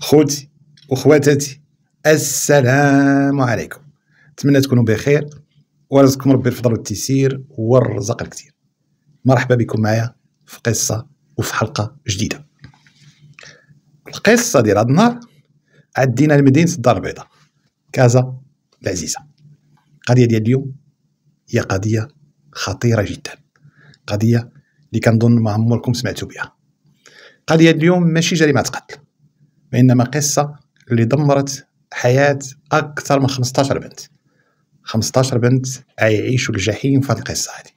خوتي وخواتاتي السلام عليكم نتمنى تكونوا بخير ورزقكم ربي الفضل والتيسير والرزق الكثير مرحبا بكم معايا في قصه وفي حلقه جديده القصه ديال هذا النهار عدينا لمدينه الدار البيضاء كازا العزيزه القضيه ديال اليوم هي قضيه خطيره جدا قضيه اللي كنظن ما عمركم سمعتوا بها قضيه اليوم ماشي جريمه قتل وانما قصه اللي دمرت حياه اكثر من 15 بنت 15 بنت يعيشوا الجحيم في هذه القصه هذه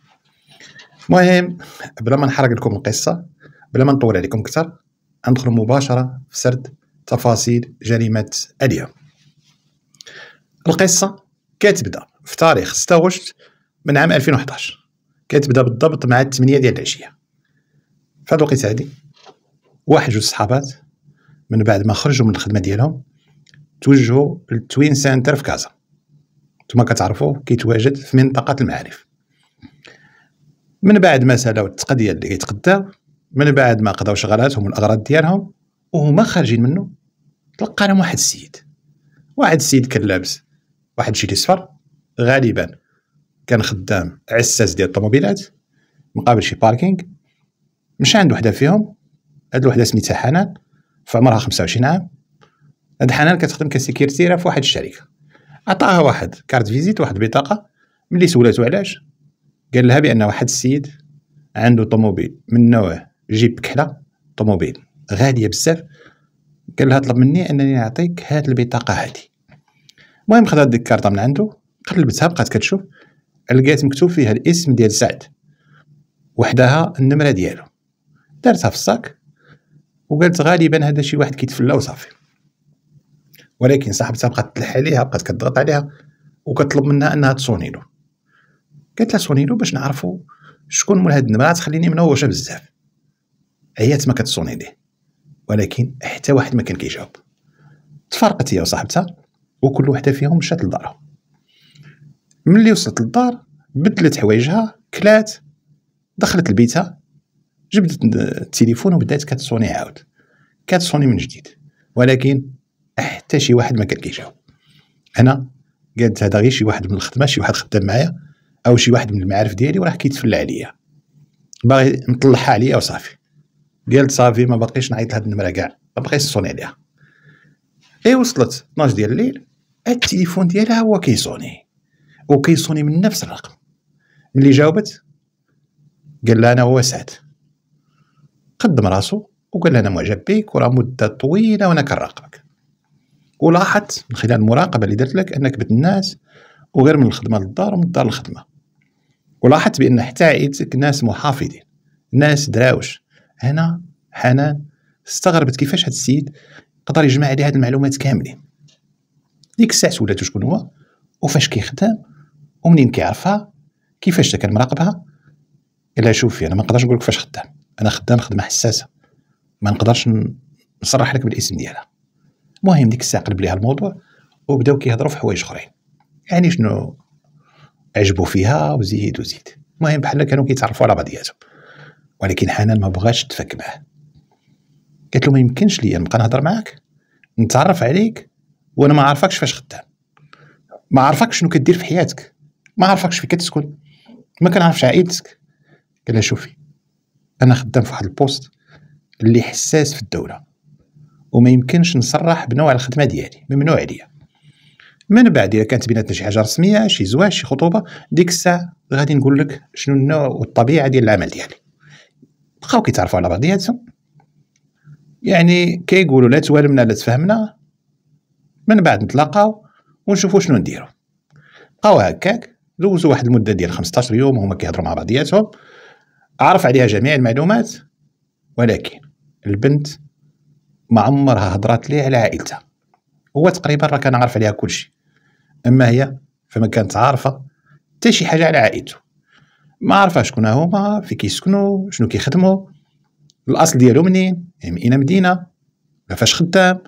مهم بلا ما نحرق لكم القصه بلا ما نطول عليكم اكثر ندخل مباشره في سرد تفاصيل جريمه اليوم القصه كتبدا في تاريخ 6 غشت من عام 2011 كتبدا بالضبط مع 8 ديال العشيه في هذه الوقيته هذه واحد جوج صحابات من بعد ما خرجوا من الخدمه ديالهم توجهوا للتوين سنتر في كازا نتوما كتعرفوا كيتواجد في منطقه المعارف من بعد ما سالاو التقضيه اللي كيتقداو من بعد ما قضاو شغلاتهم والاغراض ديالهم وهما خارجين منه تلقى لهم واحد السيد واحد السيد كان لابس واحد الشيء اصفر غالبا كان خدام عساس ديال الطوموبيلات مقابل شي باركينغ مشى عند وحده فيهم هاد الوحده سميتها حنان في عمرها 25 عام هاد حنان كتخدم كسكرتيره في واحد الشركه عطاها واحد كارت فيزيت واحد البطاقه ملي سولاتو علاش قال لها بان واحد السيد عنده طوموبيل من نوع جيب كحله طوموبيل غاليه بزاف قال لها طلب مني انني نعطيك هاد البطاقه هادي المهم خدات ديك الكارطه من عنده قلبتها بقات كتشوف لقات مكتوب فيها الاسم ديال سعد وحدها النمره ديالو دارتها في الصاك وقالت غالبا هذا شي واحد كيتفلى وصافي ولكن صاحبتها بقات تلح عليها بقات كتضغط عليها وكطلب منها انها تصوني له قالت لها صوني له باش نعرفوا شكون مول هاد النمره تخليني منوشه بزاف هي ما كتصوني ليه ولكن حتى واحد ما كان كيجاوب تفرقت هي وصاحبتها وكل وحده فيهم مشات لدارها ملي وصلت للدار بدلت حوايجها كلات دخلت لبيتها جبدت التليفون وبدات كتصوني عاود كتصوني من جديد ولكن حتى شي واحد ما كان كيجاوب انا قالت هذا غير شي واحد من الخدمه شي واحد خدام معايا او شي واحد من المعارف ديالي وراه كيتفلى عليا باغي مطلعها عليا وصافي قالت صافي ما باقيش نعيط لهاد النمره كاع ما بقيتش تصوني عليها اي وصلت 12 ديال الليل التليفون ديالها هو كيصوني وكيصوني من نفس الرقم ملي جاوبت قال لها انا هو سعد قدم راسو وقال انا معجب بك وراه مده طويله وانا كنراقبك ولاحظت من خلال المراقبه اللي درت لك انك الناس وغير من الخدمه للدار ومن الدار للخدمه ولاحظت بان حتى عائلتك ناس محافظين ناس دراوش هنا حنان استغربت كيفاش هاد السيد قدر يجمع عليه هاد المعلومات كاملين ديك الساعه سولته شكون هو وفاش كيخدم ومنين كيعرفها كيفاش كان مراقبها الا شوفي انا ما نقدرش نقولك فاش خدام انا خدام خدمه حساسه ما نقدرش نصرح لك بالاسم ديالها المهم ديك الساعه قلب ليها الموضوع وبداو كيهضروا في حوايج اخرين يعني شنو عجبوا فيها وزيد وزيد المهم بحال كانوا كيتعرفوا على بعضياتهم ولكن حنان ما بغاش تفك معاه قالت له ما يمكنش ليا نبقى نهضر معاك نتعرف عليك وانا ما عارفكش فاش خدام ما عارفكش شنو كدير في حياتك ما عارفكش فين كتسكن ما كنعرفش عائلتك قال لها شوفي انا خدام في واحد البوست اللي حساس في الدوله وما يمكنش نصرح بنوع الخدمه ديالي ممنوع عليا من بعد اذا كانت بيناتنا شي حاجه رسميه شي زواج شي خطوبه ديك الساعه غادي نقول لك شنو النوع والطبيعه ديال العمل ديالي بقاو كيتعرفوا على بعضياتهم يعني كيقولوا لا توالمنا لا تفهمنا من بعد نتلاقاو ونشوفوا شنو نديرو بقاو هكاك دوزوا واحد المده ديال 15 يوم وهما كيهضروا مع بعضياتهم عرف عليها جميع المعلومات ولكن البنت ما عمرها هضرات ليه على عائلتها هو تقريبا راه كان عارف عليها كلشي اما هي فما كانت عارفه حتى شي حاجه على عائلته ما عارفه شكون هما في كيسكنوا شنو كيخدموا الاصل ديالو منين يعني اين مدينه لا فاش خدام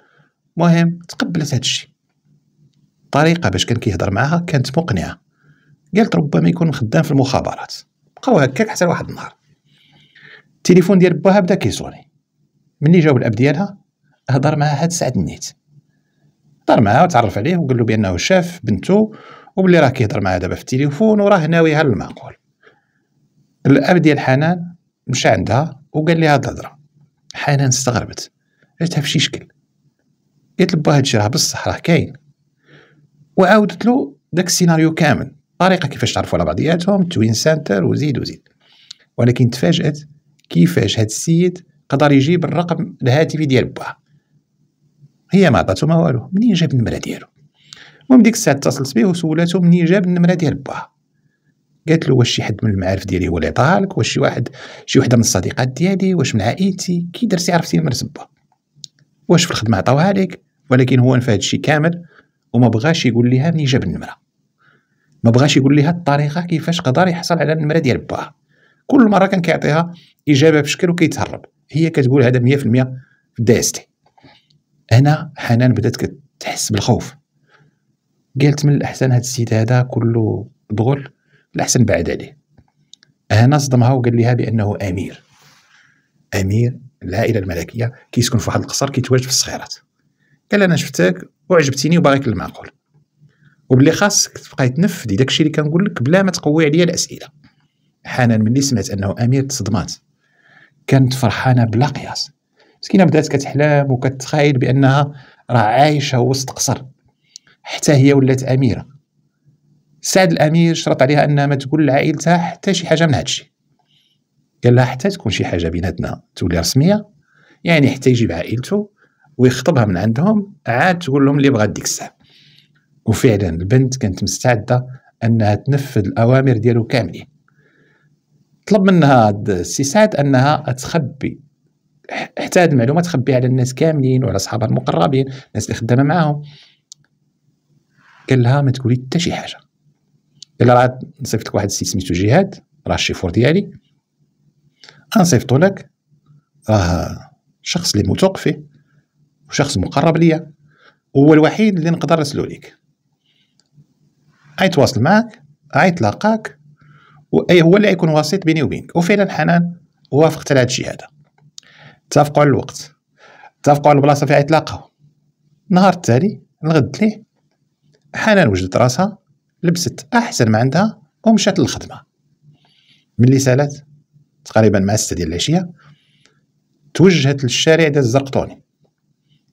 مهم تقبلت هادشي الطريقه باش كان كيهضر معاها كانت مقنعه قالت ربما يكون خدام في المخابرات بقاو هكاك حتى لواحد النهار التليفون ديال باها بدا كيصوني ملي جاوب الاب ديالها هضر معها هاد سعد النيت هضر معها وتعرف عليه وقال له بانه شاف بنته وبلي راه كيهضر معها دابا في التليفون وراه ناويها للمعقول الاب ديال حنان مشى عندها وقال لها هاد الهضره حنان استغربت عرفتها فشي شكل قالت لبا هادشي راه بصح راه كاين وعاودت له داك السيناريو كامل الطريقه كيفاش تعرفوا على بعضياتهم توين سانتر وزيد وزيد ولكن تفاجات كيفاش هاد السيد قدر يجيب الرقم الهاتفي ديال باه هي ما عطاتو ما والو منين جاب النمره ديالو المهم ديك الساعه اتصلت بيه وسولاتو منين جاب النمره ديال باه قالت له واش شي حد من المعارف ديالي هو اللي عطاها لك واش شي واحد شي وحده من الصديقات ديالي واش من عائلتي كي درتي عرفتي نمره با واش في الخدمه عطاوها لك ولكن هو نفى هادشي كامل وما بغاش يقول لها منين جاب النمره ما بغاش يقول لها الطريقه كيفاش قدر يحصل على النمره ديال باه كل مره كان كيعطيها اجابه بشكل وكيتهرب هي كتقول هذا 100% في الدي اس تي هنا حنان بدات كتحس بالخوف قالت من الاحسن هذا السيد هذا كله دغل الاحسن بعد عليه هنا صدمها وقال لها بانه امير امير العائله الملكيه كيسكن في واحد القصر كيتواجد في الصخيرات قال انا شفتك وعجبتيني وباغيك المعقول وباللي خاصك تبقاي تنفذي داكشي اللي كنقول لك بلا ما تقوي عليا الاسئله حنان ملي سمعت انه امير تصدمات كانت فرحانه بلا قياس مسكينه بدات كتحلم وكتخايل بانها راه عايشه وسط قصر حتى هي ولات اميره سعد الامير شرط عليها انها ما تقول لعائلتها حتى شي حاجه من هادشي قال لها حتى تكون شي حاجه بيناتنا تولي رسميه يعني حتى يجيب عائلته ويخطبها من عندهم عاد تقول لهم اللي بغات ديك الساعه وفعلا البنت كانت مستعده انها تنفذ الاوامر ديالو كاملين طلب منها السي سعد انها تخبي حتى هذه المعلومه تخبيها على الناس كاملين وعلى اصحابها المقربين الناس اللي خدامه معاهم قال لها ما تقولي حتى شي حاجه قال لها راه نصيفط لك واحد السيد سميتو جهاد راه الشيفور ديالي غنصيفطو لك راه شخص اللي موثوق فيه وشخص مقرب ليا هو الوحيد اللي نقدر نرسلو ليك غيتواصل معاك غيتلاقاك هو اللي غيكون وسيط بيني وبينك وفعلا حنان وافقت على هذا الشيء هذا اتفقوا على الوقت اتفقوا على البلاصه فين يتلاقاو النهار التالي الغد ليه حنان وجدت راسها لبست احسن ما عندها ومشات للخدمه ملي سالات تقريبا مع السته ديال العشيه توجهت للشارع ديال الزرقطوني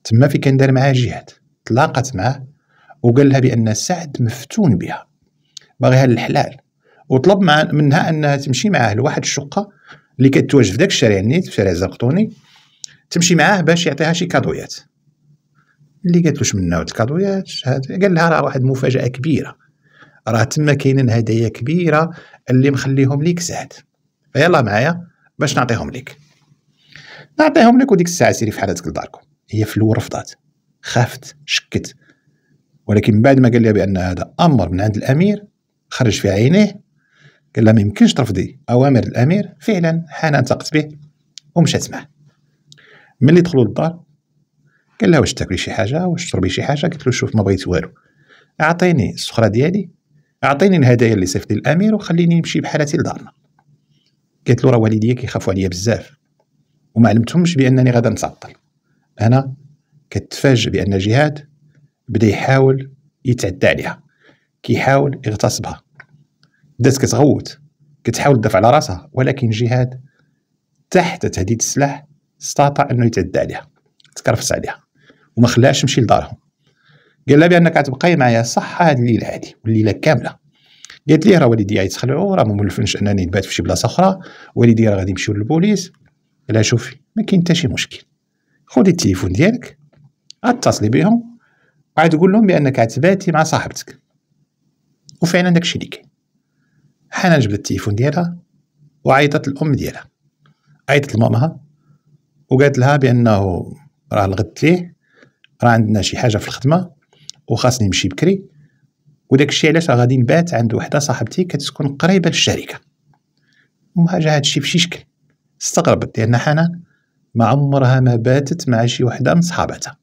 تما في كان دار معها جهاد تلاقت معاه وقال لها بان سعد مفتون بها باغيها للحلال وطلب منها انها تمشي معاه لواحد الشقه اللي كتواجد في ذاك الشارع النيت في شارع الزرقطوني تمشي معاه باش يعطيها شي كادويات اللي قالت له منها هاد الكادويات قال لها راه واحد المفاجاه كبيره راه تما كاينين هدايا كبيره اللي مخليهم ليك سعد يلا معايا باش نعطيهم ليك نعطيهم لك وديك الساعه سيري في حالتك لداركم هي في الاول رفضت خافت شكت ولكن بعد ما قال لي بان هذا امر من عند الامير خرج في عينيه قال لها ما يمكنش ترفضي اوامر الامير فعلا حنان انتقت به ومشات معه ملي دخلوا للدار قال لها واش تاكلي شي حاجه واش تشربي شي حاجه قالت له شوف ما بغيت والو اعطيني السخره ديالي اعطيني الهدايا اللي صيفط الامير وخليني نمشي بحالتي لدارنا قالت له راه والديا كيخافوا عليا بزاف وما علمتهمش بانني غادا نتعطل انا كتفاجئ بان جهاد بدا يحاول يتعدى عليها كيحاول يغتصبها بدات كتغوت كتحاول تدافع على راسها ولكن جهاد تحت تهديد السلاح استطاع انه يتعدى عليها تكرفس عليها وما خلاهاش تمشي لدارهم قال لها بانك غتبقاي معايا صح هاد الليله هادي والليله كامله قالت لي راه والديا غيتخلعو راه ما مولفنش انني نبات في شي بلاصه اخرى والدي راه غادي يمشيو للبوليس قال لها شوفي ما كاين حتى شي مشكل خذي التليفون ديالك اتصلي بهم وعاد تقول لهم بانك عتباتي مع صاحبتك وفعلا داكشي اللي كاين حنا جبدت التليفون ديالها وعيطت الام ديالها عيطت لمامها وقالت لها بانه راه الغد ليه راه عندنا شي حاجه في الخدمه وخاصني نمشي بكري وداك الشيء علاش غادي نبات عند وحده صاحبتي كتسكن قريبه للشركه امها جا هادشي بشي شكل استغربت لان حنان ما عمرها ما باتت مع شي وحده من صحاباتها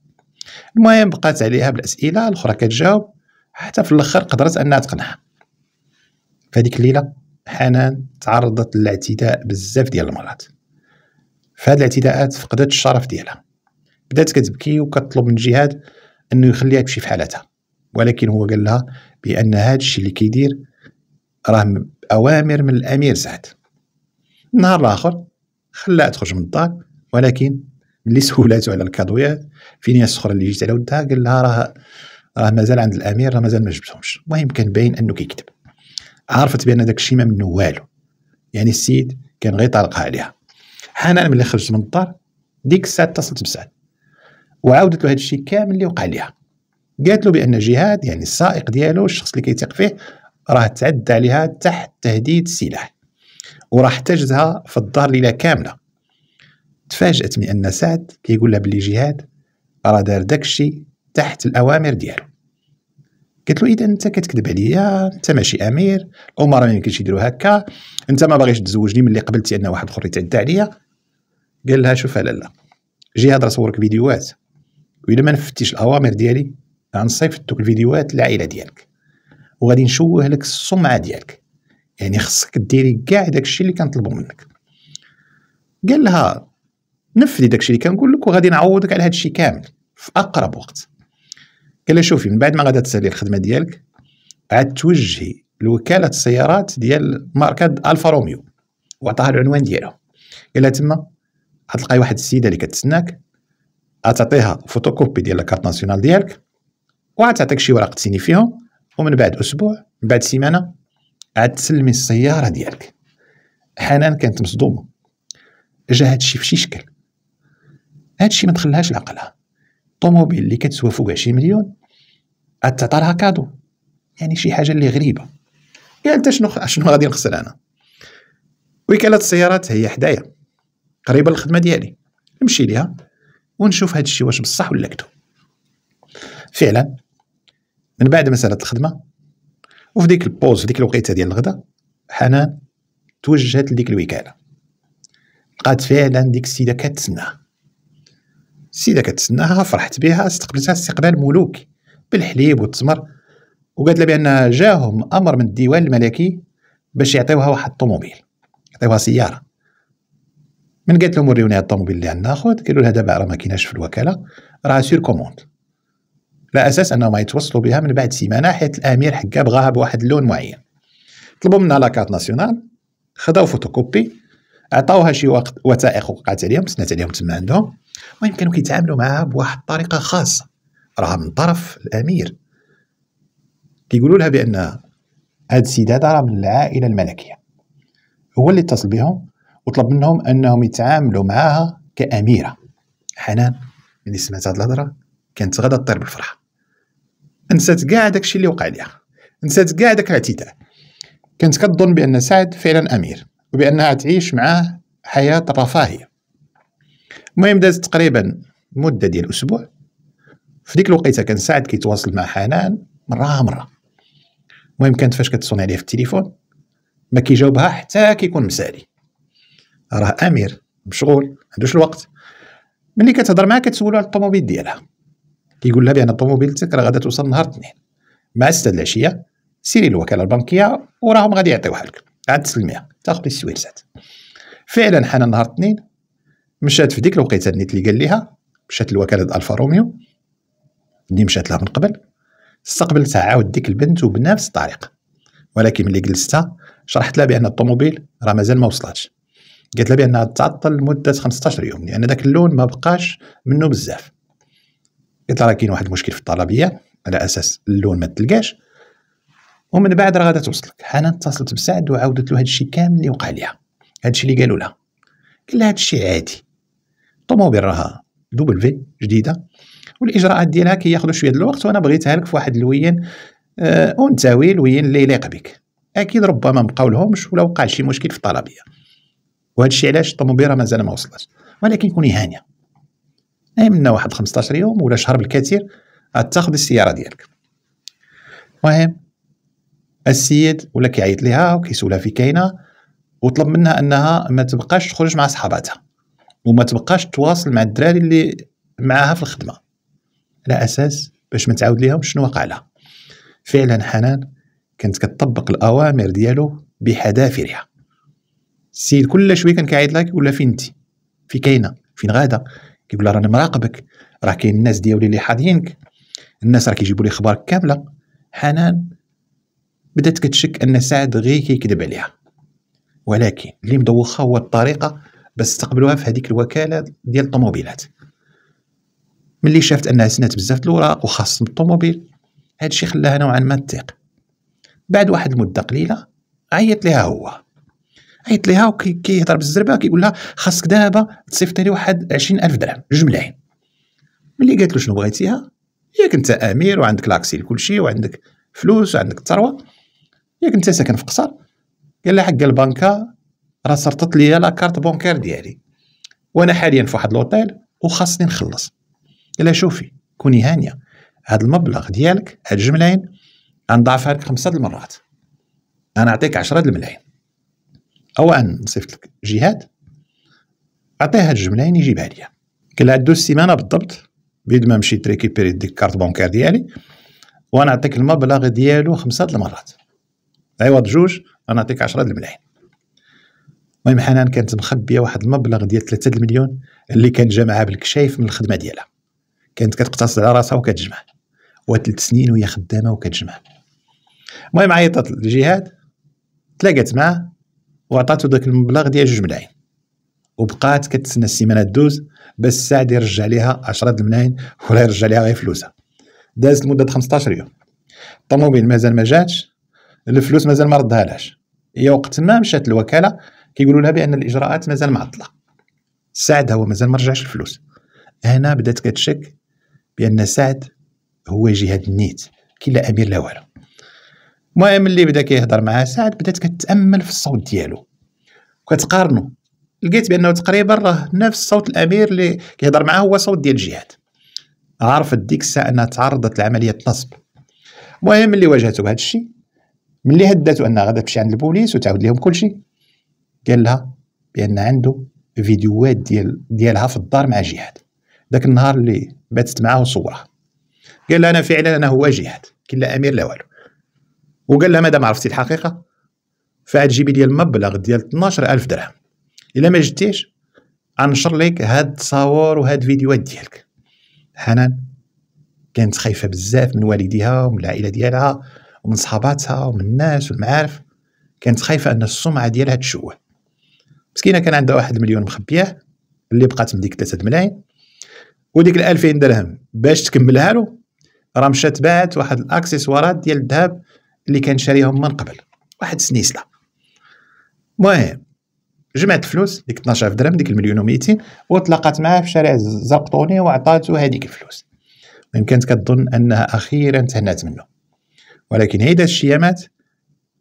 المهم بقات عليها بالاسئله الاخرى كتجاوب حتى في الاخر قدرت انها تقنعها فهذيك الليله حنان تعرضت للاعتداء بزاف ديال المرات فهاد الاعتداءات فقدت الشرف ديالها بدات كتبكي وكتطلب من جهاد انه يخليها تمشي في حالتها ولكن هو قال لها بان هذا الشيء اللي كيدير راه اوامر من الامير سعد النهار الاخر خلاها تخرج من الدار ولكن ملي سولاتو على الكادويات فين هي اخرى اللي جيت على ودها قال لها راه راه مازال عند الامير راه مازال ما جبتهمش المهم كان باين انه كيكذب عرفت بان داك الشيء ما منه والو يعني السيد كان غير طالقها عليها حنان ملي خرجت من الدار ديك الساعه اتصلت بسعد وعاودت له هذا الشيء كامل اللي وقع ليها قالت له بان جهاد يعني السائق ديالو الشخص اللي كيثق فيه راه تعدى عليها تحت تهديد سلاح وراح احتجزها في الدار ليله كامله تفاجات من ان سعد كيقول لها بلي جهاد راه دار داكشي تحت الاوامر ديالو قالت له اذا انت كتكذب عليا انت ماشي امير الامراء ما يمكنش يديروا هكا انت ما باغيش تزوجني ملي قبلتي ان واحد اخر يتعدى عليا قال لها شوف لا جي هضر صورك فيديوهات والا ما نفتيش الاوامر ديالي غنصيفط دوك الفيديوهات للعائله ديالك وغادي نشوه لك السمعه ديالك يعني خصك ديري كاع داكشي اللي كنطلبو منك قال لها نفذي داكشي اللي كنقول لك وغادي نعوضك على هادشي كامل في اقرب وقت قال شوفي من بعد ما غادي تسالي الخدمه ديالك عاد توجهي لوكاله السيارات ديال ماركه الفا روميو وعطاها العنوان ديالها قال لها تما غتلقاي واحد السيده اللي كتسناك غتعطيها فوتوكوبي ديال لاكارت ناسيونال ديالك وغتعطيك شي ورق تسيني فيهم ومن بعد اسبوع من بعد سيمانه عاد تسلمي السياره ديالك حنان كانت مصدومه جا هادشي فشي شكل هادشي ما دخلهاش لعقلها طوموبيل اللي كتسوى فوق 20 مليون اتعطالها كادو يعني شي حاجه اللي غريبه يعني انت شنو شنو غادي نخسر انا وكاله السيارات هي حدايا قريبه للخدمه ديالي نمشي ليها ونشوف هذا الشيء واش بصح ولا كذب فعلا من بعد مساله الخدمه وفي ديك البوز في ديك الوقيته ديال الغداء حنان توجهت لديك الوكاله لقات فعلا ديك السيده كتسناها السيده كتسناها فرحت بها استقبلتها استقبال ملوك بالحليب والتمر وقالت لها بان جاهم امر من الديوان الملكي باش يعطيوها واحد الطوموبيل يعطيوها سياره من قالت لهم وريوني هاد الطوموبيل اللي عندنا ناخذ قالوا لها دابا راه ما كيناش في الوكاله راه سير كوموند على اساس انهم يتوصلوا بها من بعد سيمانه حيت الامير حقا بغاها بواحد اللون معين طلبوا منها لاكارت ناسيونال خداو فوتوكوبي عطاوها شي وقت وثائق وقعت عليهم تسنات عليهم تما عندهم المهم كانوا كيتعاملوا معها بواحد الطريقه خاصه راها من طرف الامير كيقولوا لها بان هاد السيد هذا راه من العائله الملكيه هو اللي اتصل بهم وطلب منهم انهم يتعاملوا معها كاميره حنان ملي سمعت هاد الهضره كانت غادا طير بالفرحه نسات كاع داكشي اللي وقع ليها نسات كاع داك الاعتداء كانت كتظن بان سعد فعلا امير وبانها تعيش معاه حياه الرفاهيه المهم دازت تقريبا مده ديال اسبوع في ديك الوقيته كان سعد كيتواصل مع حنان مره مره المهم كانت فاش كتصوني عليه في التليفون ما كيجاوبها حتى كيكون مسالي راه امير مشغول ما عندوش الوقت ملي كتهضر معاه كتسولو على الطوموبيل ديالها كيقول لها بان الطوموبيل تاعك راه غادا توصل نهار الاثنين مع 6 العشيه سيري الوكاله البنكيه وراهم غادي يعطيوها لك عاد تسلميها تاخذ السويرسات فعلا حنا نهار الاثنين مشات في ديك الوقيته نيت اللي قال ليها مشات لوكاله الفا روميو اللي مشات لها من قبل استقبلتها عاود ديك البنت وبنفس الطريقه ولكن ملي جلستها شرحت لها بان الطوموبيل راه مازال ما وصلتش قالت لها بانها تعطل لمده 15 يوم لان يعني داك اللون ما بقاش منه بزاف قالت لها راه كاين واحد المشكل في الطلبيه على اساس اللون ما تلقاش ومن بعد راه غادا توصلك حنا اتصلت بسعد وعاودت له هذا الشيء كامل اللي وقع ليها هذا الشيء اللي قالوا لها قال لها هذا الشيء عادي طوموبيل راها دوبل في جديده والاجراءات ديالها كياخذوا شويه ديال الوقت وانا بغيتها لك في واحد الوين آه انثوي الوين اللي يليق بك اكيد ربما ما بقاولهمش ولا وقع شي مشكل في الطلبيه وهذا الشيء علاش الطوموبيل مازال ما وصلتش ولكن كوني هانيه منا واحد 15 يوم ولا شهر بالكثير تاخذ السياره ديالك المهم السيد ولا كيعيط ليها وكيسولها في كاينه وطلب منها انها ما تبقاش تخرج مع صحاباتها وما تبقاش تواصل مع الدراري اللي معاها في الخدمه على اساس باش ما تعاود ليهم شنو وقع لها فعلا حنان كانت كتطبق الاوامر ديالو بحذافيرها السيد كل شويه كان كيعيط لك ولا فين انت في كاينه فين غاده كيقول لها راني مراقبك راه كاين الناس ديالي اللي حاضينك الناس راه كيجيبوا لي اخبارك كامله حنان بدات كتشك ان سعد غير كيكذب عليها ولكن اللي مدوخه هو الطريقه باش استقبلوها في هذيك الوكاله ديال الطوموبيلات ملي شافت انها سنات بزاف الوراق وخاص الطوموبيل هادشي خلاها نوعا ما تيق بعد واحد المده قليله عيط ليها هو عيط ليها وكيهضر بالزربه كيقول لها خاصك دابا تصيفط لي واحد الف درهم جوج ملايين ملي قالت له شنو بغيتيها ياك انت امير وعندك لاكسي لكلشي وعندك فلوس وعندك الثروه ياك انت ساكن في قصر قال لها حق البنكه راه سرطت لا لاكارت بونكير ديالي وانا حاليا في واحد لوطيل وخاصني نخلص الا شوفي كوني هانيه هاد المبلغ ديالك هاد الجملين غنضاعفها لك خمسه المرات انا نعطيك 10 الملايين ان نصيفط لك جهاد عطيه هاد الجملين يجيبها ليا قال هاد دوز سيمانه بالضبط بيد ما مشيت ريكيبيري ديك كارت بونكير ديالي وانا نعطيك المبلغ ديالو خمسه المرات عوض جوج انا نعطيك 10 الملايين المهم حنان كانت مخبيه واحد المبلغ ديال 3 المليون اللي كان جمعها بالكشايف من الخدمه ديالها كانت كتقتصد على راسها وكتجمع وثلاث سنين وهي خدامه وكتجمع المهم عيطت للجهاد تلاقات معاه وعطاتو داك المبلغ ديال جوج ملايين وبقات كتسنى السيمانه دوز باش سعد يرجع ليها 10 الملايين ولا يرجع ليها غير فلوسها دازت لمده 15 يوم الطوموبيل مازال ما جاتش الفلوس مازال ما ردها لهاش هي وقت ما مشات الوكاله كيقولوا لها بان الاجراءات مازال معطله سعد هو مازال ما رجعش الفلوس هنا بدات كتشك بان سعد هو جهه النيت كي لا امير لا والو المهم اللي بدا كيهضر مع سعد بدات كتامل في الصوت ديالو وكتقارنو لقيت بانه تقريبا راه نفس صوت الامير اللي كيهضر معاه هو صوت ديال الجهاد عرفت ديك الساعه انها تعرضت لعمليه نصب المهم اللي واجهته بهذا الشيء ملي هداتو انها غادا تمشي عند البوليس وتعاود لهم كل شيء قال لها بان عنده فيديوهات ديال ديالها في الدار مع جهاد ذاك النهار اللي باتت معاه وصورها قال لها انا فعلا انا هو جهاد كاين لا امير لا والو وقال لها مادام عرفتي الحقيقه فعتجيبي لي المبلغ ديال 12000 درهم الا ما جبتيش انشر لك هاد التصاور وهاد الفيديوهات ديالك حنان كانت خايفه بزاف من والديها ومن العائله ديالها ومن صحاباتها ومن الناس والمعارف كانت خايفه ان السمعه ديالها تشوه مسكينه كان عندها واحد مليون مخبياه اللي بقات من ديك 3 ملايين وديك ال 2000 درهم باش تكملها له راه مشات باعت واحد الاكسسوارات ديال الذهب اللي كان شاريهم من قبل واحد سنيسله المهم جمعت الفلوس ديك 12000 درهم ديك المليون و200 وتلاقات معاه في شارع الزرقطوني وعطاتو هذيك الفلوس المهم كانت كتظن انها اخيرا تهنات منه ولكن هيدا الشيامات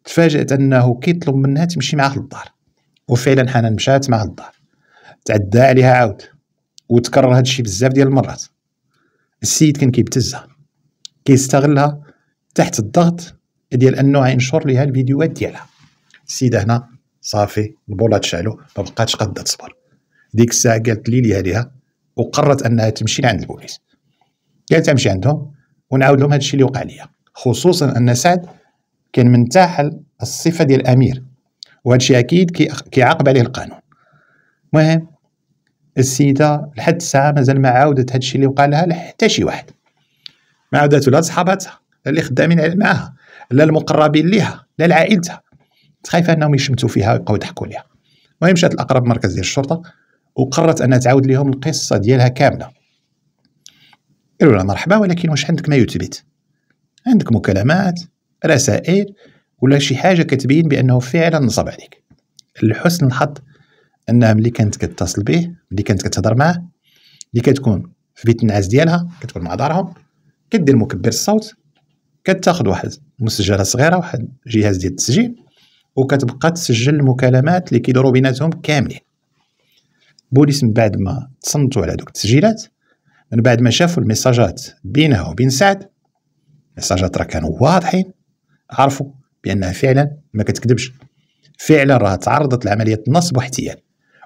تفاجات انه كيطلب منها تمشي معاه للدار وفعلا حنان مشات مع الدار تعدى عليها عاود وتكرر هذا الشيء بزاف ديال المرات السيد كان كيبتزها كيستغلها تحت الضغط ديال انه غينشر ليها الفيديوهات ديالها السيده هنا صافي البولات تشعلو ما بقاتش قادة تصبر ديك الساعه قالت لي ليها ليها وقررت انها تمشي لعند البوليس قالت امشي عندهم ونعاود لهم هذا الشيء اللي وقع ليا خصوصا ان سعد كان منتحل الصفه ديال الامير وهذا الشيء اكيد كيعاقب عليه القانون المهم السيده لحد الساعه مازال ما عاودت هذا الشيء اللي وقع لها لحتى شي واحد ما عاودته لا صحاباتها لا اللي خدامين معاها لا المقربين ليها لا لعائلتها خايفه انهم يشمتوا فيها ويبقاو يضحكوا ليها المهم مشات لاقرب مركز ديال الشرطه وقررت انها تعاود لهم القصه ديالها كامله قالوا لها مرحبا ولكن واش عندك ما يثبت عندك مكالمات رسائل ولا شي حاجه كتبين بانه فعلا نصب عليك لحسن الحظ انها ملي كانت كتصل به ملي كانت كتهضر معاه ملي كتكون في بيت النعاس ديالها كتكون مع دارهم كدير مكبر الصوت كتاخذ واحد مسجله صغيره واحد جهاز ديال التسجيل وكتبقى تسجل المكالمات اللي كيدوروا بيناتهم كاملين بوليس من بعد ما تصنتوا على دوك التسجيلات من بعد ما شافوا الميساجات بينها وبين سعد الميساجات راه كانوا واضحين عرفوا بانها فعلا ما كتكذبش فعلا راها تعرضت لعمليه نصب واحتيال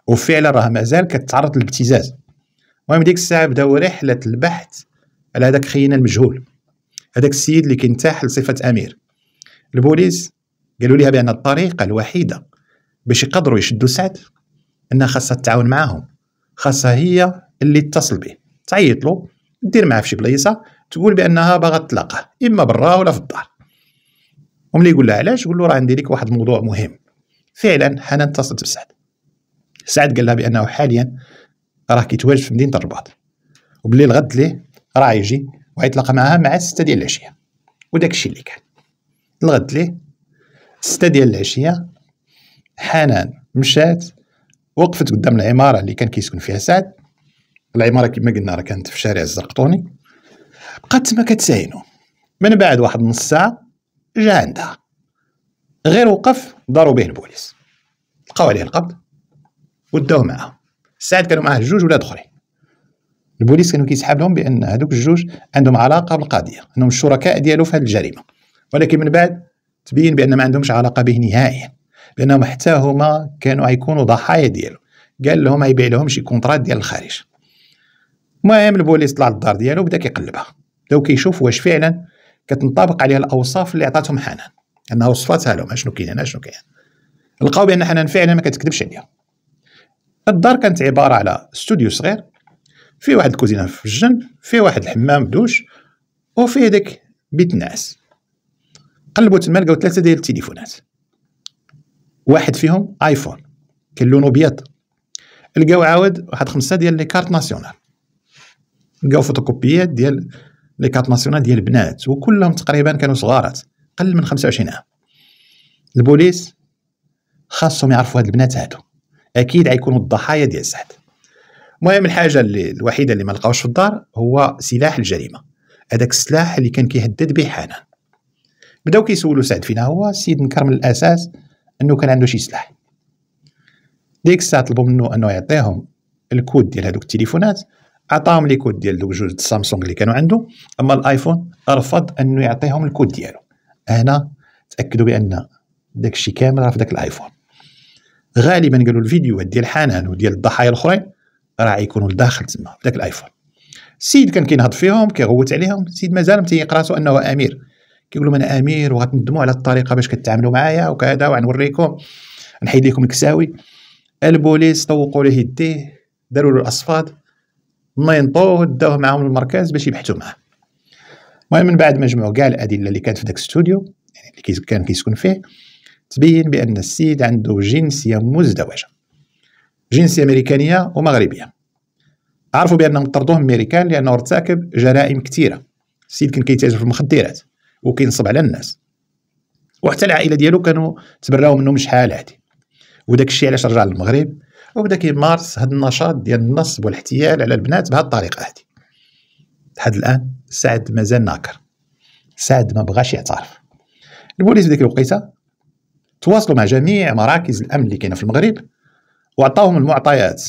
وفعلا راها مازال كتعرض للابتزاز المهم ديك الساعه بداو رحله البحث على هذاك خينا المجهول هذاك السيد اللي كينتاح لصفه امير البوليس قالوا لها بان الطريقه الوحيده باش يقدروا يشدوا سعد انها خاصها تتعاون معاهم خاصها هي اللي اتصل به تعيط له دير معاه في شي بلايصه تقول بانها باغا تلاقاه اما برا ولا في الدار وملي يقول له علاش يقول له راه عندي لك واحد الموضوع مهم فعلا حنان اتصلت بسعد سعد قال لها بانه حاليا راه كيتواجد في مدينه الرباط وبلي الغد ليه راه يجي وغيتلاقى معها مع الستة ديال العشيه وداك الشيء اللي كان الغد ليه الستة ديال العشيه حنان مشات وقفت قدام العماره اللي كان كيسكن فيها سعد العماره كما قلنا راه كانت في شارع الزرقطوني بقات تما كتساينو من بعد واحد نص ساعه جا عندها غير وقف ضاروا به البوليس لقاو عليه القبض وداوه معاهم سعد كانوا معاه جوج ولاد اخرين البوليس كانوا كيسحب لهم بان هذوك الجوج عندهم علاقه بالقضيه انهم الشركاء ديالو في هذه الجريمه ولكن من بعد تبين بان ما عندهمش علاقه به نهائيا بانهم حتى هما كانوا غيكونوا ضحايا ديالو قال لهم يبيع لهم شي كونترات ديال الخارج المهم البوليس طلع للدار ديالو بدا كيقلبها بداو كيشوف واش فعلا كتنطبق عليها الاوصاف اللي عطاتهم حنان انها وصفاتها لهم شنو كاين هنا شنو كاين لقاو بان حنان فعلا ما كتكذبش عليها الدار كانت عباره على استوديو صغير فيه واحد الكوزينه في الجنب فيه واحد الحمام دوش وفيه داك بيت ناس قلبوا تما لقاو ثلاثه ديال التليفونات واحد فيهم ايفون كان لونه ابيض لقاو عاود واحد خمسه ديال لي كارت ناسيونال لقاو فوتوكوبيات ديال لي كارت ناسيونال ديال البنات وكلهم تقريبا كانوا صغارات قل من 25 عام البوليس خاصهم يعرفوا هاد البنات هادو اكيد غيكونوا الضحايا ديال السحت المهم الحاجه اللي الوحيده اللي ما لقاوش في الدار هو سلاح الجريمه هذاك السلاح اللي كان كيهدد به حنان بداو كيسولو سعد فينا هو السيد نكر من الاساس انه كان عنده شي سلاح ديك الساعه طلبوا منه انه يعطيهم الكود ديال هذوك التليفونات عطاهم لي كود ديال دوك جوج سامسونج اللي كانوا عنده اما الايفون رفض انه يعطيهم الكود ديالو هنا تاكدوا بان داك الشيء كامل راه في داك الايفون غالبا قالوا الفيديوهات ديال حنان وديال الضحايا الاخرين راه يكونوا لداخل تما في داك الايفون السيد كان كينهض فيهم كيغوت عليهم السيد مازال راسو انه امير كيقول انا امير وغتندموا على الطريقه باش كتعاملوا معايا وكذا وغنوريكم نحيد لكم الكساوي البوليس طوقوا ليه يديه داروا له الاصفاد نينطوه داوه معاهم المركز باش يبحثوا معاه المهم من بعد ما جمعوا كاع الادله اللي كانت في داك الاستوديو يعني اللي كان كيسكن فيه تبين بان السيد عنده جنسيه مزدوجه جنسيه امريكانيه ومغربيه عرفوا بانهم طردوه من ميريكان لانه ارتكب جرائم كثيره السيد كان كيتاجر في المخدرات وكينصب على الناس وحتى العائله ديالو كانوا تبراو منهم شحال هادي وداك الشيء علاش رجع للمغرب وبدا كيمارس هذا النشاط ديال النصب والاحتيال على البنات بهذه الطريقه هذه لحد الان سعد مازال ناكر سعد ما بغاش يعترف البوليس في ديك الوقيته تواصلوا مع جميع مراكز الامن اللي كاينه في المغرب وعطاهم المعطيات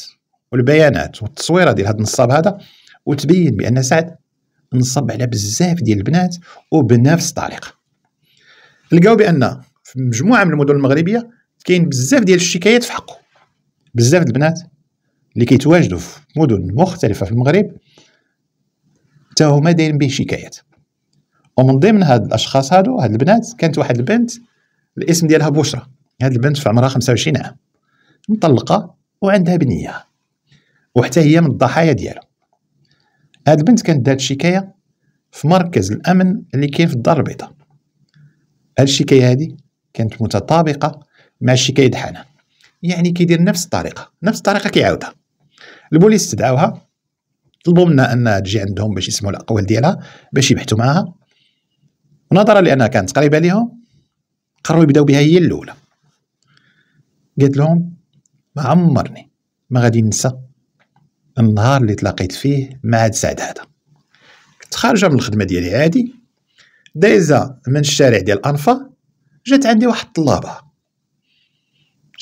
والبيانات والتصويره ديال هذا النصاب هذا وتبين بان سعد نصب على بزاف ديال البنات وبنفس الطريقه لقاو بان في مجموعه من المدن المغربيه كاين بزاف ديال الشكايات في حقه بزاف البنات اللي كيتواجدوا في مدن مختلفه في المغرب حتى هما دايرين به شكايات ومن ضمن هاد الاشخاص هادو هاد البنات كانت واحد البنت الاسم ديالها بشرى هاد البنت في عمرها 25 عام مطلقه وعندها بنيه وحتى هي من الضحايا ديالو هاد البنت كانت دارت شكايه في مركز الامن اللي كاين في الدار البيضاء هاد الشكايه هادي كانت متطابقه مع شكايه حنان يعني كيدير نفس الطريقه نفس الطريقه كيعاودها البوليس استدعاوها طلبوا منها انها تجي عندهم باش يسمعوا الاقوال ديالها باش يبحثوا معاها ونظرا لانها كانت قريبه ليهم قرروا يبداو بها هي الاولى قالت لهم ما عمرني ما غادي ننسى النهار اللي تلاقيت فيه مع هاد سعد هذا كنت خارجه من الخدمه ديالي عادي دايزه من الشارع ديال انفا جات عندي واحد الطلابه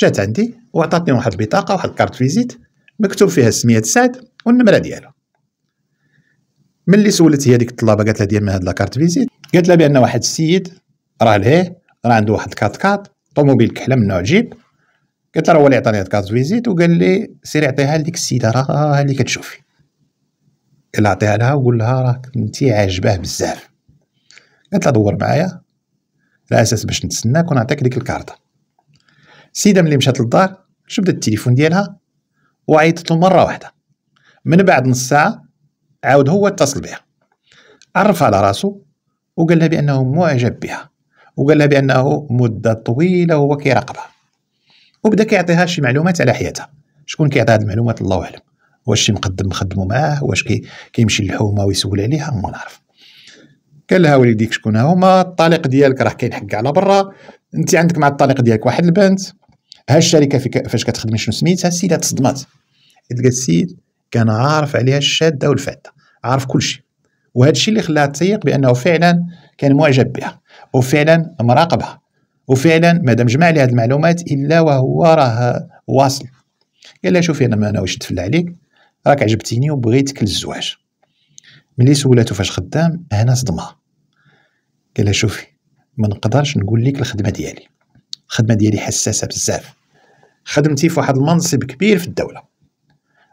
جات عندي وعطاتني واحد البطاقه واحد الكارت فيزيت مكتوب فيها سميه سعد والنمره ديالو ملي سولت هي ديك الطلابه قالت لها ديال من هاد لاكارت فيزيت قالت لها بان واحد السيد راه لهيه راه عنده واحد كات كات طوموبيل كحله من نوع جيب قالت لها هو اللي عطاني هاد كارت فيزيت وقال لي سيري عطيها لديك السيده راه اللي كتشوفي قال لها عطيها لها وقول لها راك كنتي عاجباه بزاف قالت لها دور معايا على اساس باش نتسناك ونعطيك ديك الكارطه السيده ملي مشات للدار جبدت التليفون ديالها وعيطت له مره واحده من بعد نص ساعه عاود هو اتصل بها عرف على راسو وقال لها بانه معجب بها وقال لها بانه مده طويله هو كيراقبها وبدا كيعطيها شي معلومات على حياتها شكون كيعطي هاد المعلومات الله اعلم واش شي مقدم مخدمو معاه واش كي كيمشي للحومه ويسول عليها ما نعرف قال لها وليديك شكون هما الطليق ديالك راه كاين حق على برا انت عندك مع الطليق ديالك واحد البنت ها الشركه فاش كتخدم شنو سميتها السيده تصدمات لقات السيد كان عارف عليها الشاده والفاده عارف كل شيء وهذا الشيء اللي خلاها تسيق بانه فعلا كان معجب بها وفعلا مراقبها وفعلا مادام جمع لي هذه المعلومات الا وهو راه واصل قال لها شوفي انا انا واش نتفلى عليك راك عجبتيني وبغيتك للزواج ملي سولاتو فاش خدام هنا صدمها قال لها شوفي ما نقدرش نقول لك الخدمه ديالي الخدمه ديالي حساسه بزاف خدمتي في واحد المنصب كبير في الدوله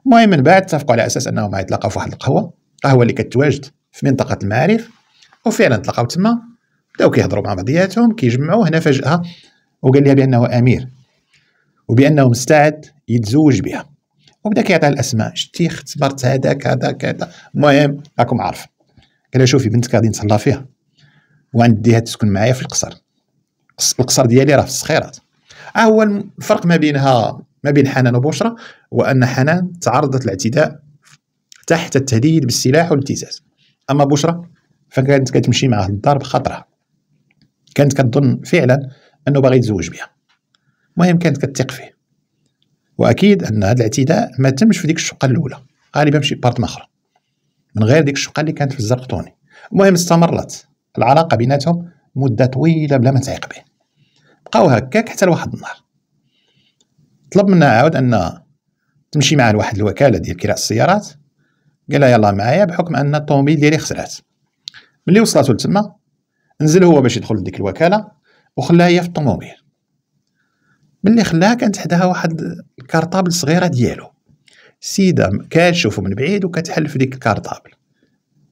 المهم من بعد اتفقوا على اساس انهم غيتلاقاو في واحد القهوه القهوه اللي كتواجد في منطقه المعارف وفعلا تلاقاو تما بداو كيهضروا مع بعضياتهم كيجمعوا هنا فجاه وقال لها بانه امير وبانه مستعد يتزوج بها وبدا كيعطيها الاسماء شتي اختبرت هذا كذا كذا المهم راكم عارف قال لها شوفي بنتك غادي نتهلا فيها وغنديها تسكن معايا في القصر القصر ديالي راه في الصخيرات هو الفرق ما بينها ما بين حنان وبشرى هو أن حنان تعرضت للاعتداء تحت التهديد بالسلاح والابتزاز أما بشرى فكانت كتمشي معاه للدار خطره كانت كتظن فعلا أنه باغي يتزوج بها المهم كانت كتثق فيه واكيد ان هذا الاعتداء ما تمش في ديك الشقه الاولى غالبا مشي بارت اخر من غير ديك الشقه اللي كانت في الزرقطوني المهم استمرت العلاقه بيناتهم مده طويله بلا ما تعيق به بقاو هكاك حتى لواحد النهار طلب منا عاود ان تمشي معاه لواحد الوكاله ديال كراء السيارات قال لها يلا معايا بحكم ان الطوموبيل ديالي خسرات ملي وصلاتو لتما نزل هو باش يدخل لديك الوكاله وخلاها هي في الطوموبيل ملي خلاها كانت حداها واحد الكارطابل صغيره ديالو السيده كتشوفو من بعيد وكتحل في ديك الكارطابل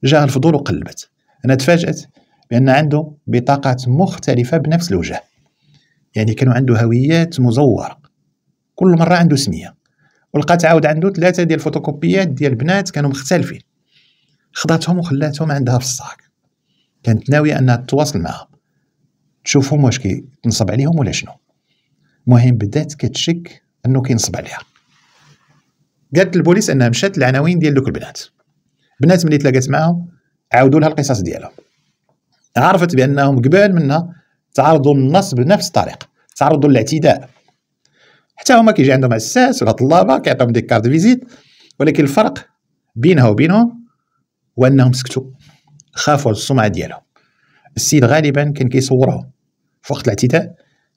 جاه الفضول وقلبت انا تفاجات بان عنده بطاقات مختلفه بنفس الوجه يعني كانوا عنده هويات مزورة كل مرة عنده سمية ولقى تعاود عنده ثلاثة ديال الفوتوكوبيات ديال بنات كانوا مختلفين خضاتهم وخلاتهم عندها في الصاك كانت ناوية أنها تتواصل معها تشوفهم واش كينصب عليهم ولا شنو المهم بدات كتشك أنه كينصب عليها قالت البوليس أنها مشات للعناوين ديال دوك البنات البنات ملي تلاقات معاهم عاودوا لها القصص ديالهم عرفت بأنهم قبال منها تعرضوا للنص بنفس الطريقه تعرضوا للاعتداء حتى هما كيجي عندهم الساس ولا طلابه كيعطيهم دي كارت فيزيت ولكن الفرق بينها وبينهم هو انهم سكتوا خافوا على السمعه ديالهم السيد غالبا كان كيصورهم في وقت الاعتداء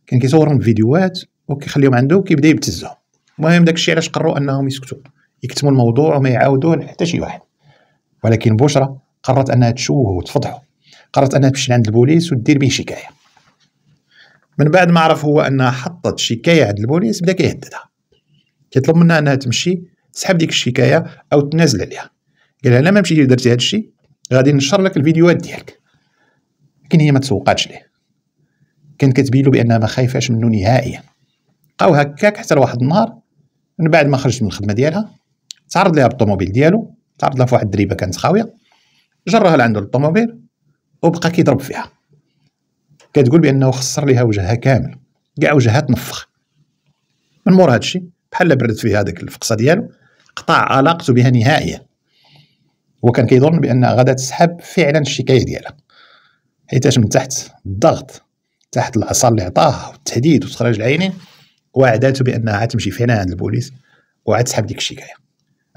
كان كيصورهم فيديوهات وكيخليهم عنده وكيبدا يبتزهم المهم داكشي علاش قرروا انهم يسكتوا يكتموا الموضوع وما يعاودوه لحتى شي واحد ولكن بشرى قررت انها تشوه وتفضحه قررت انها تمشي عند البوليس ودير به شكايه من بعد ما عرف هو انها حطت شكايه عند البوليس بدا كيهددها كيطلب منها انها تمشي تسحب ديك الشكايه او تنازل عليها قال لها لا ما مشيتي درتي هذا الشيء غادي نشر لك الفيديوهات ديالك لكن هي ما تسوقاتش ليه كانت كتبين له بانها ما خايفاش منه نهائيا بقاو هكاك حتى لواحد النهار من بعد ما خرجت من الخدمه ديالها تعرض ليها بالطوموبيل ديالو تعرض لها فواحد الدريبه كانت خاويه جرها لعندو الطوموبيل وبقى كيضرب فيها كتقول بانه خسر ليها وجهها كامل كاع وجهها تنفخ من مور هادشي بحال برد فيه هذاك الفقصه ديالو قطع علاقته بها نهائيا وكان كيظن بان غادا تسحب فعلا الشكايه ديالها حيتاش من تحت الضغط تحت العصا اللي عطاه والتهديد وتخرج العينين وعداته بانها غتمشي فعلا عند البوليس وغتسحب ديك الشكايه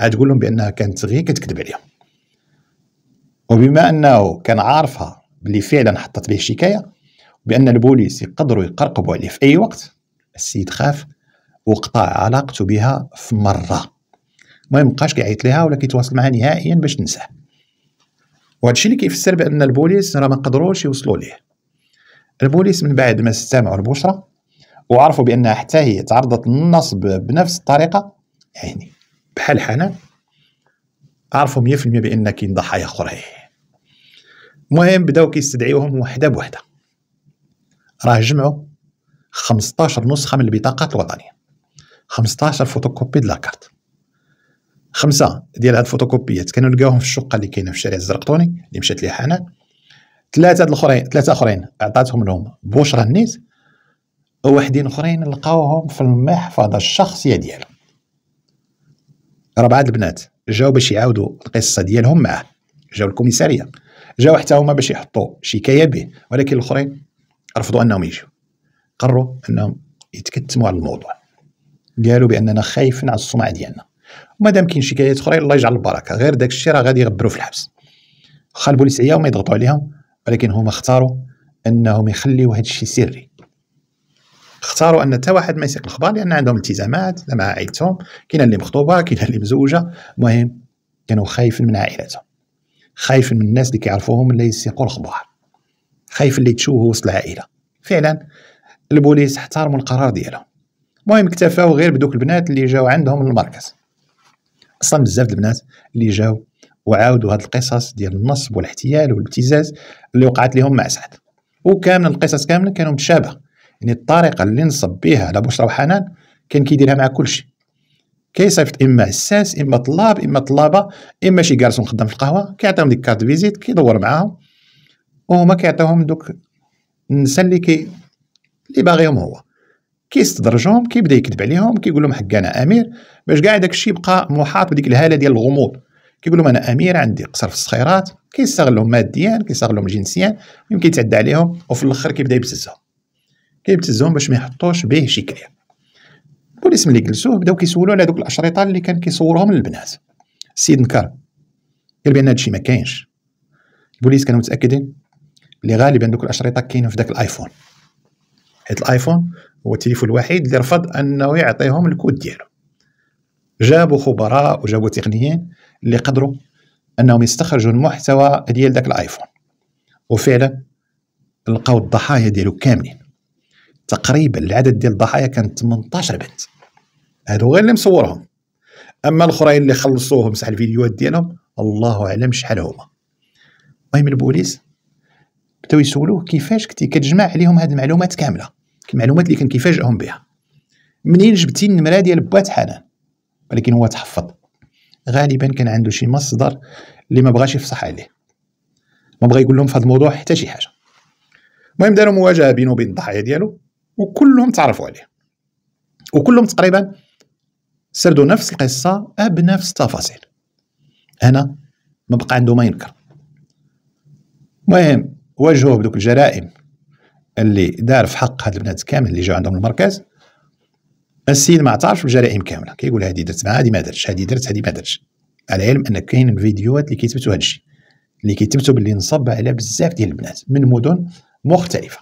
غتقول لهم بانها كانت غير كتكذب عليهم وبما انه كان عارفها بلي فعلا حطت به الشكايه بان البوليس يقدروا يقرقبوا عليه في اي وقت السيد خاف وقطع علاقته بها في مره ما يبقاش كيعيط ليها ولا كيتواصل معها نهائيا باش تنساه وهذا الشيء اللي كيفسر بان البوليس راه ما قدروش يوصلوا ليه البوليس من بعد ما استمعوا البشرة وعرفوا بانها حتى هي تعرضت للنصب بنفس الطريقه يعني بحال حنان عرفوا 100% بان كاين ضحايا اخرين المهم بداو كيستدعيوهم وحده بوحده راه جمعوا 15 نسخه من البطاقات الوطنيه 15 فوتوكوبي د لاكارت خمسه ديال هاد الفوتوكوبيات كانوا لقاوهم في الشقه اللي كاينه في الشارع الزرقطوني اللي مشات ليه حنان ثلاثه الاخرين ثلاثه اخرين عطاتهم لهم بوشرى النيت وواحدين اخرين لقاوهم في المحفظه الشخصيه ديالو ربعه البنات جاو باش يعاودوا القصه ديالهم معاه جاو الكوميساريه جاو حتى هما باش يحطوا شكايه به ولكن الاخرين رفضوا انهم يجوا قرروا انهم يتكتموا على الموضوع قالوا باننا خايفين على السمعه ديالنا ومادام كاين شكايات اخرى الله يجعل البركه غير داك الشيء راه غادي يغبروا في الحبس واخا البوليس عياو ما يضغطوا عليهم ولكن هما اختاروا انهم يخليوا هذا الشيء سري اختاروا ان حتى واحد ما يسيق الاخبار لان عندهم التزامات مع عائلتهم كاين اللي مخطوبه كاين اللي مزوجه المهم كانوا خايفين من عائلتهم خايفين من الناس اللي كيعرفوهم اللي يسيقوا الاخبار خايف اللي تشوه وسط العائله فعلا البوليس احترموا القرار ديالهم المهم اكتفاو غير بدوك البنات اللي جاو عندهم المركز اصلا بزاف البنات اللي جاو وعاودوا هاد القصص ديال النصب والاحتيال والابتزاز اللي وقعت لهم مع سعد وكامل القصص كامله كانوا متشابه يعني الطريقه اللي نصب بها على بشرى وحنان كان كيديرها مع كلشي كيصيفط اما عساس اما طلاب اما طلابه اما شي جالس خدام في القهوه كيعطيهم ديك كارت فيزيت كيدور معاهم وهما كيعطيوهم دوك النساء اللي كي اللي باغيهم هو كيستدرجهم كيبدا يكذب عليهم كيقول لهم حق انا امير باش كاع داك الشيء يبقى محاط بديك الهاله ديال الغموض كيقول لهم انا امير عندي قصر في الصخيرات كيستغلهم ماديا كيستغلهم جنسيا ويمكن يتعدى عليهم وفي الاخر كيبدا يبتزهم كيبتزهم باش ما يحطوش به شي كريه البوليس ملي جلسوه بداو كيسولوا على دوك الاشرطه اللي كان كيصورهم للبنات السيد نكر قال بان هادشي ما كاينش البوليس كانوا متاكدين اللي غالبا دوك الاشرطه كاينين في ذاك الايفون حيت الايفون هو التليفون الوحيد اللي رفض انه يعطيهم الكود ديالو جابوا خبراء وجابوا تقنيين اللي قدروا انهم يستخرجوا المحتوى ديال ذاك الايفون وفعلا لقاو الضحايا ديالو كاملين تقريبا العدد ديال الضحايا كان 18 بنت هادو غير اللي مصورهم اما الاخرين اللي خلصوهم صح الفيديوهات ديالهم الله اعلم شحال هما المهم البوليس حتى يسولوه كيفاش كنتي كتجمع عليهم هذه المعلومات كامله المعلومات اللي كان كيفاجئهم بها منين جبتي النمره ديال بات حنان ولكن هو تحفظ غالبا كان عنده شي مصدر اللي ما بغاش يفصح عليه ما بغى يقول لهم في هذا الموضوع حتى شي حاجه المهم داروا مواجهه بينه وبين الضحايا ديالو وكلهم تعرفوا عليه وكلهم تقريبا سردوا نفس القصه بنفس التفاصيل انا ما بقى عنده ما ينكر المهم واجهوه بدوك الجرائم اللي دار في حق هاد البنات كامل اللي جاو عندهم المركز السيد ما اعترفش بالجرائم كامله كيقول هادي درت مع هادي ما درتش هادي درت هادي ما درتش على علم ان كاين الفيديوهات اللي كيثبتوا هاد الشيء اللي كيثبتوا باللي نصب على بزاف ديال البنات من مدن مختلفه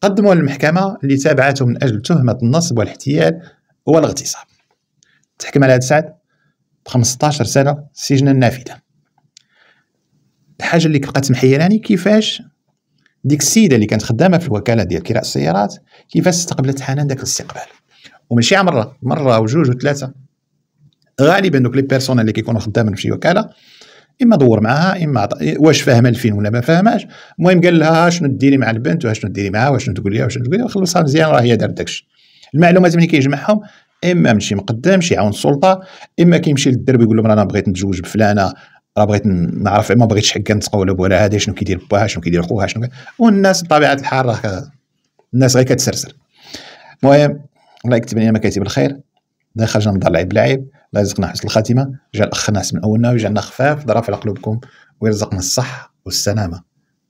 قدموا للمحكمه اللي تابعته من اجل تهمه النصب والاحتيال والاغتصاب تحكم على هاد سعد ب 15 سنه سجنا نافذه الحاجه اللي بقات محيراني كيفاش ديك السيده اللي كانت خدامه في الوكاله ديال كراء السيارات كيفاش استقبلت حنان داك الاستقبال وماشي مره مره وجوج وثلاثه غالبا دوك لي بيرسون اللي كيكونوا خدامين في شي وكاله اما دور معاها اما واش فاهمه الفيلم ولا ما فاهماش المهم قال لها شنو ديري مع البنت وشنو ديري معاها واش تقول لها واش تقول لها وخلصها مزيان راه هي دارت داكشي المعلومات ملي كيجمعهم اما مشي مقدم شي عون السلطه اما كيمشي للدرب يقول لهم انا بغيت نتزوج بفلانه راه بغيت نعرف ما بغيتش حكا نتقولب ولا هذا شنو كيدير باها شنو كيدير خوها شنو كي... والناس بطبيعه الحال راه الناس غير كتسرسر المهم الله يكتب لنا ما الخير الله خرجنا من دار العيب لعيب الله يرزقنا حسن الخاتمه جعل ناس من اولنا ويجعلنا خفاف ضرب على قلوبكم ويرزقنا الصح والسلامه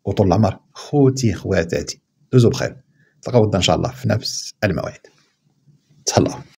وطول العمر خوتي خواتاتي دوزوا بخير تلقاو ان شاء الله في نفس الموعد تهلاو